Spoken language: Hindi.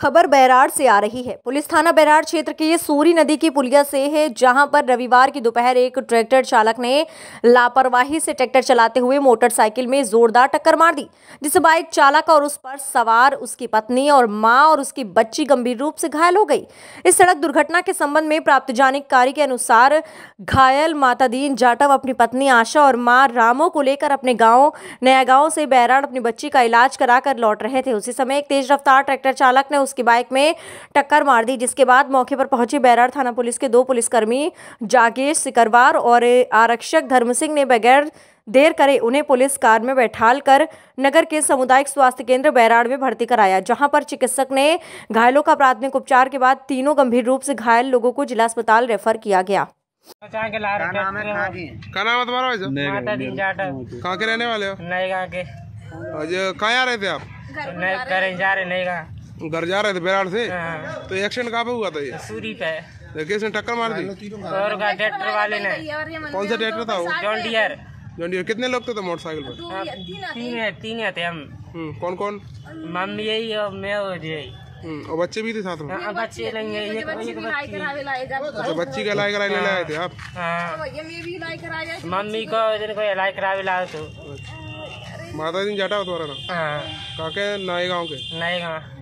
खबर बैराड़ से आ रही है पुलिस थाना बैराड़ क्षेत्र के ये सूरी नदी की पुलिया से है जहां पर रविवार की दोपहर एक ट्रैक्टर चालक ने लापरवाही से ट्रैक्टर चलाते हुए मोटरसाइकिल में जोरदार टक्कर मार दी जिससे बाइक चालक और उस पर सवार उसकी पत्नी और मां और उसकी बच्ची गंभीर रूप से घायल हो गई इस सड़क दुर्घटना के संबंध में प्राप्त जानकारी के अनुसार घायल माता दीन जाटव अपनी पत्नी आशा और माँ रामो को लेकर अपने गाँव नया गाँव से बैराड़ अपनी बच्ची का इलाज कराकर लौट रहे थे उसी समय एक तेज रफ्तार ट्रैक्टर चालक ने उसकी बाइक में टक्कर मार दी जिसके बाद मौके पर पहुंचे बैरार थाना पुलिस के दो पुलिसकर्मी जागेश सिकरवार और आरक्षक धर्म सिंह ने बगैर देर करे उन्हें पुलिस कार में बैठाल कर नगर के सामुदायिक स्वास्थ्य केंद्र बैराड़ में भर्ती कराया जहां पर चिकित्सक ने घायलों का प्राथमिक उपचार के बाद तीनों गंभीर रूप से घायल लोगों को जिला अस्पताल रेफर किया गया क्या नाम है कहाँ के रहने वाले हो नए गाँव के कहाँ आ रहे थे आप जा रहे गाँव घर जा रहे थे बैराड़ से हाँ। तो एक्सीडेंट कहाँ पे हुआ था ये सूरी पे तो किसने टक्कर मार दी और का ट्रैक्टर वाले ने कौन सा ट्रैक्टर था वो जॉन डियर जॉन डियर कितने लोग थे, तो मोटरसाइकिल पर हाँ, तीन है तीन है थे हम हम्म, कौन कौन मम्मी यही और मैं और यही हम्म, और बच्चे भी थे साथ में हाँ, बच्चे लेंगे एक अच्छा बच्ची का लाई कराए ले आए थे आप हाँ। तो मम्मी को इधर लाई करा भी लाए तो माता जी जाटा हो तुम्हारा नाम कहाँ के नए गाँव के नए गाँव